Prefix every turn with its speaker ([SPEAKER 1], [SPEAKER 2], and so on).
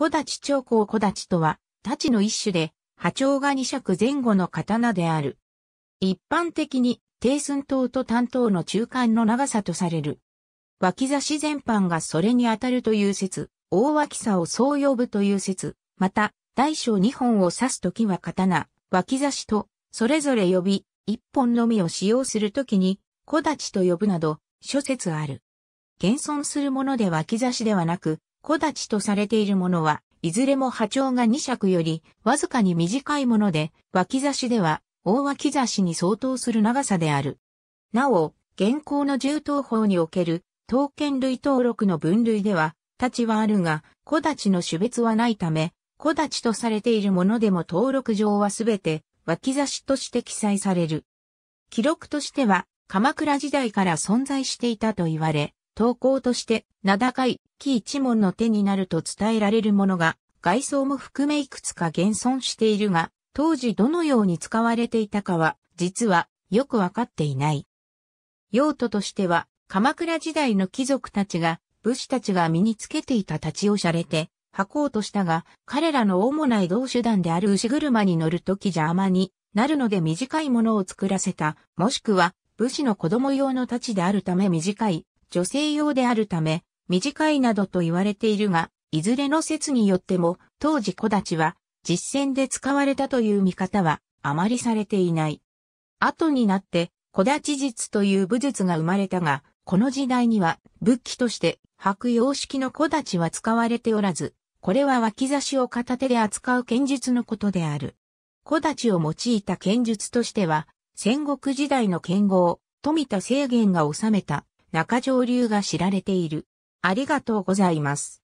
[SPEAKER 1] 小立長江小立とは、太刀の一種で、波長が二尺前後の刀である。一般的に、低寸刀と短刀の中間の長さとされる。脇差し全般がそれに当たるという説、大脇差をそう呼ぶという説、また、大小二本を刺すときは刀、脇差しと、それぞれ呼び、一本のみを使用するときに、小立と呼ぶなど、諸説ある。現存するもので脇差しではなく、小立ちとされているものは、いずれも波長が2尺よりわずかに短いもので、脇差しでは大脇差しに相当する長さである。なお、現行の銃刀法における刀剣類登録の分類では、立ちはあるが、小立ちの種別はないため、小立ちとされているものでも登録上はすべて脇差しとして記載される。記録としては、鎌倉時代から存在していたと言われ、投稿として、名高い木一門の手になると伝えられるものが、外装も含めいくつか現存しているが、当時どのように使われていたかは、実はよくわかっていない。用途としては、鎌倉時代の貴族たちが、武士たちが身につけていた立ちを洒落て、履こうとしたが、彼らの主な移動手段である牛車に乗るとき邪魔になるので短いものを作らせた、もしくは武士の子供用の太刀であるため短い女性用であるため、短いなどと言われているが、いずれの説によっても、当時小立は、実践で使われたという見方は、あまりされていない。後になって、小立術という武術が生まれたが、この時代には武器として白様式の小立は使われておらず、これは脇差しを片手で扱う剣術のことである。小立を用いた剣術としては、戦国時代の剣豪、富田正源が治めた中上流が知られている。ありがとうございます。